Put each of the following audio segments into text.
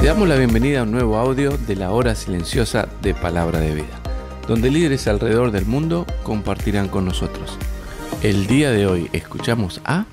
Te damos la bienvenida a un nuevo audio de la hora silenciosa de Palabra de Vida, donde líderes alrededor del mundo compartirán con nosotros. El día de hoy escuchamos a...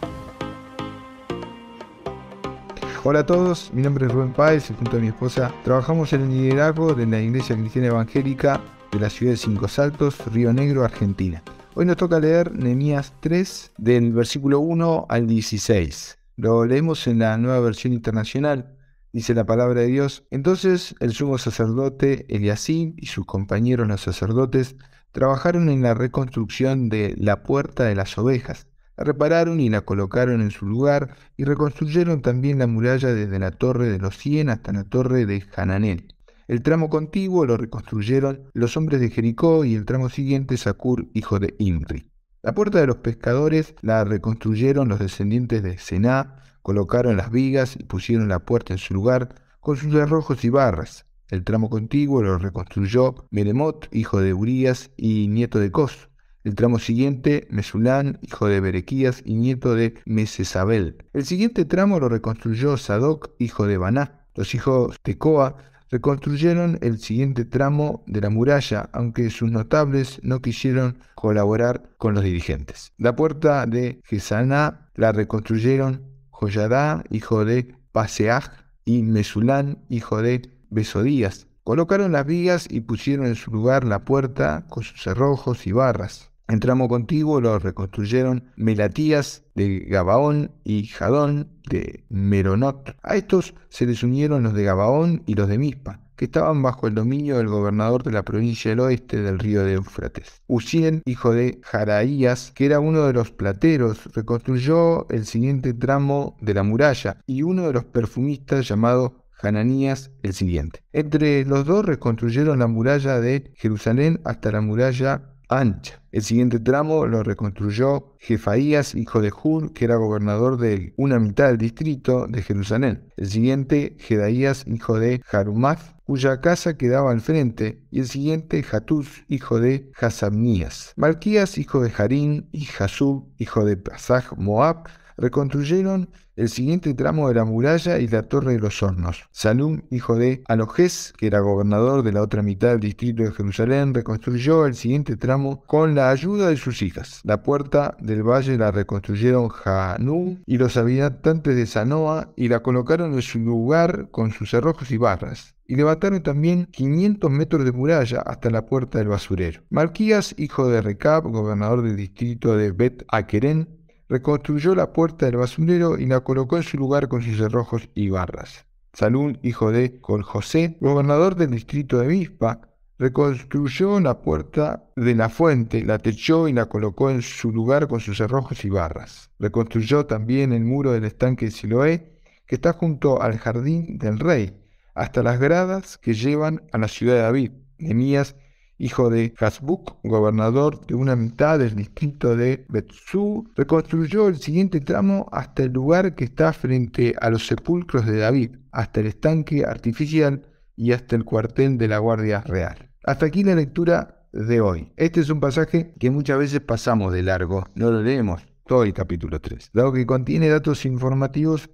Hola a todos, mi nombre es Rubén Páez junto a mi esposa trabajamos en el liderazgo de la Iglesia Cristiana Evangélica de la ciudad de Cinco Saltos, Río Negro, Argentina. Hoy nos toca leer Nehemías 3 del versículo 1 al 16. Lo leemos en la nueva versión internacional dice la palabra de Dios. Entonces el sumo sacerdote Eliasín y sus compañeros los sacerdotes trabajaron en la reconstrucción de la puerta de las ovejas. La repararon y la colocaron en su lugar y reconstruyeron también la muralla desde la torre de los Cien hasta la torre de Hananel. El tramo contiguo lo reconstruyeron los hombres de Jericó y el tramo siguiente Sacur, hijo de Imri. La puerta de los pescadores la reconstruyeron los descendientes de Sená, colocaron las vigas y pusieron la puerta en su lugar con sus arrojos y barras. El tramo contiguo lo reconstruyó Meremot, hijo de Urias y nieto de Cos. El tramo siguiente, Mesulán, hijo de Berequías y nieto de Mesesabel. El siguiente tramo lo reconstruyó Sadoc, hijo de Baná. Los hijos de Coa reconstruyeron el siguiente tramo de la muralla, aunque sus notables no quisieron colaborar con los dirigentes. La puerta de Gesaná la reconstruyeron Joyadá, hijo de Paseaj, y Mesulán, hijo de Besodías. Colocaron las vigas y pusieron en su lugar la puerta con sus cerrojos y barras tramo contigo, los reconstruyeron Melatías de Gabaón y Jadón de Meronot. A estos se les unieron los de Gabaón y los de Mispa, que estaban bajo el dominio del gobernador de la provincia del oeste del río de Eufrates. Uziel, hijo de Jaraías, que era uno de los plateros, reconstruyó el siguiente tramo de la muralla y uno de los perfumistas llamado Hananías el siguiente. Entre los dos reconstruyeron la muralla de Jerusalén hasta la muralla ancha. El siguiente tramo lo reconstruyó Jefaías, hijo de Hur, que era gobernador de una mitad del distrito de Jerusalén. El siguiente, Jedaías, hijo de jarumath cuya casa quedaba al frente, y el siguiente, Jatús, hijo de Hasamías. Marquías, hijo de Jarín, y Jasub, hijo de Pasaj Moab, reconstruyeron el siguiente tramo de la muralla y la torre de los hornos. Salum, hijo de Alojés, que era gobernador de la otra mitad del distrito de Jerusalén, reconstruyó el siguiente tramo con la ayuda de sus hijas. La puerta del valle la reconstruyeron Jaanú y los habitantes de Sanoa y la colocaron en su lugar con sus cerrojos y barras y levantaron también 500 metros de muralla hasta la puerta del basurero. Marquías, hijo de Recab, gobernador del distrito de Bet Akeren reconstruyó la puerta del basurero y la colocó en su lugar con sus cerrojos y barras. Salún, hijo de Col José, gobernador del distrito de Bispa, reconstruyó la puerta de la fuente, la techó y la colocó en su lugar con sus cerrojos y barras. Reconstruyó también el muro del estanque de Siloé, que está junto al jardín del rey, hasta las gradas que llevan a la ciudad de David. Nemías hijo de Hasbuk, gobernador de una mitad del distrito de Betsu, reconstruyó el siguiente tramo hasta el lugar que está frente a los sepulcros de David, hasta el estanque artificial y hasta el cuartel de la Guardia Real. Hasta aquí la lectura de hoy. Este es un pasaje que muchas veces pasamos de largo, no lo leemos todo el capítulo 3, dado que contiene datos informativos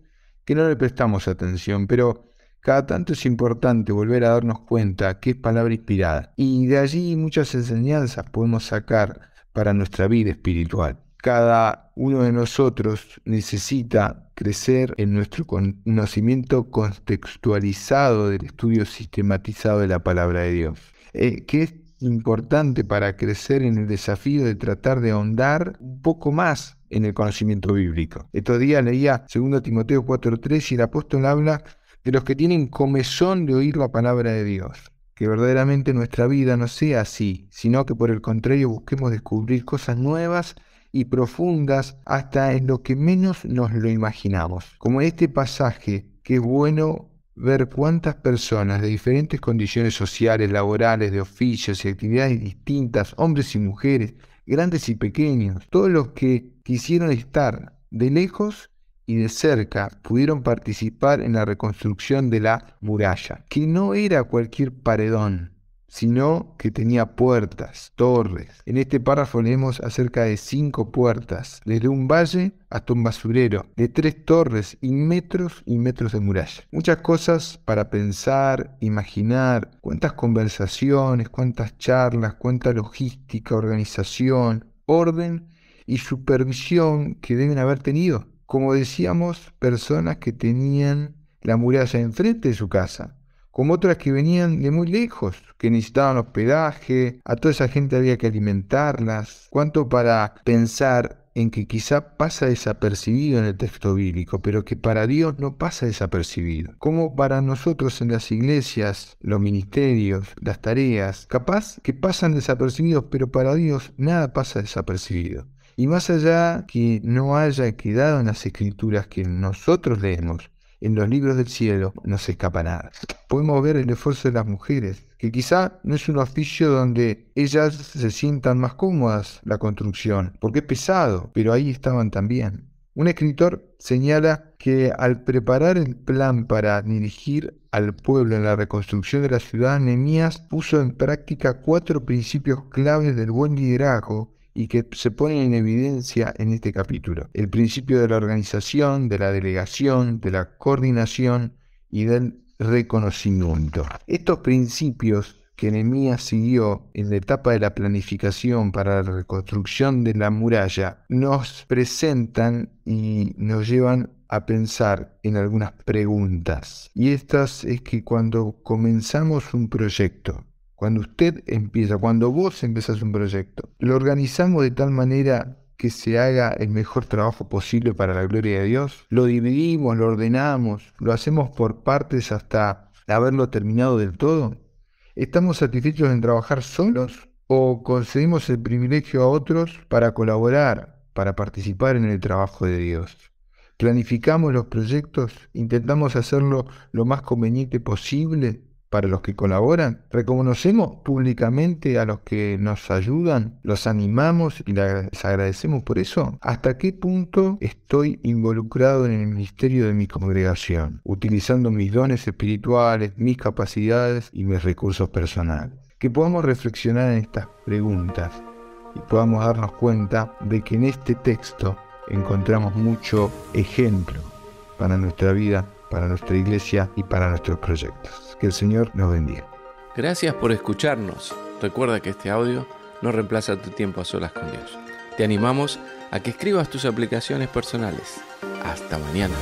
que no le prestamos atención, pero cada tanto es importante volver a darnos cuenta que es palabra inspirada. Y de allí muchas enseñanzas podemos sacar para nuestra vida espiritual. Cada uno de nosotros necesita crecer en nuestro conocimiento contextualizado del estudio sistematizado de la palabra de Dios, eh, que es importante para crecer en el desafío de tratar de ahondar un poco más en el conocimiento bíblico. Estos días leía 2 Timoteo 4.3 y el apóstol habla de los que tienen comezón de oír la palabra de Dios. Que verdaderamente nuestra vida no sea así, sino que por el contrario busquemos descubrir cosas nuevas y profundas hasta en lo que menos nos lo imaginamos. Como este pasaje, que es bueno ver cuántas personas de diferentes condiciones sociales, laborales, de oficios y actividades distintas, hombres y mujeres, grandes y pequeños, todos los que quisieron estar de lejos y de cerca pudieron participar en la reconstrucción de la muralla, que no era cualquier paredón, sino que tenía puertas, torres. En este párrafo leemos acerca de cinco puertas, desde un valle hasta un basurero, de tres torres y metros y metros de muralla. Muchas cosas para pensar, imaginar, cuántas conversaciones, cuántas charlas, cuánta logística, organización, orden y supervisión que deben haber tenido como decíamos, personas que tenían la muralla enfrente de su casa, como otras que venían de muy lejos, que necesitaban hospedaje, a toda esa gente había que alimentarlas, cuanto para pensar en que quizá pasa desapercibido en el texto bíblico, pero que para Dios no pasa desapercibido. Como para nosotros en las iglesias, los ministerios, las tareas, capaz que pasan desapercibidos, pero para Dios nada pasa desapercibido. Y más allá que no haya quedado en las escrituras que nosotros leemos, en los libros del cielo no se escapa nada. Podemos ver el esfuerzo de las mujeres, que quizá no es un oficio donde ellas se sientan más cómodas la construcción, porque es pesado, pero ahí estaban también. Un escritor señala que al preparar el plan para dirigir al pueblo en la reconstrucción de la ciudad, Nehemías puso en práctica cuatro principios claves del buen liderazgo y que se pone en evidencia en este capítulo. El principio de la organización, de la delegación, de la coordinación y del reconocimiento. Estos principios que Nehemías siguió en la etapa de la planificación para la reconstrucción de la muralla nos presentan y nos llevan a pensar en algunas preguntas. Y estas es que cuando comenzamos un proyecto, cuando usted empieza, cuando vos empezás un proyecto, lo organizamos de tal manera que se haga el mejor trabajo posible para la gloria de Dios. Lo dividimos, lo ordenamos, lo hacemos por partes hasta haberlo terminado del todo. ¿Estamos satisfechos en trabajar solos o concedimos el privilegio a otros para colaborar, para participar en el trabajo de Dios? Planificamos los proyectos, intentamos hacerlo lo más conveniente posible para los que colaboran, reconocemos públicamente a los que nos ayudan, los animamos y les agradecemos por eso. ¿Hasta qué punto estoy involucrado en el ministerio de mi congregación, utilizando mis dones espirituales, mis capacidades y mis recursos personales? Que podamos reflexionar en estas preguntas y podamos darnos cuenta de que en este texto encontramos mucho ejemplo para nuestra vida, para nuestra iglesia y para nuestros proyectos. Que el Señor nos bendiga. Gracias por escucharnos. Recuerda que este audio no reemplaza tu tiempo a solas con Dios. Te animamos a que escribas tus aplicaciones personales. Hasta mañana.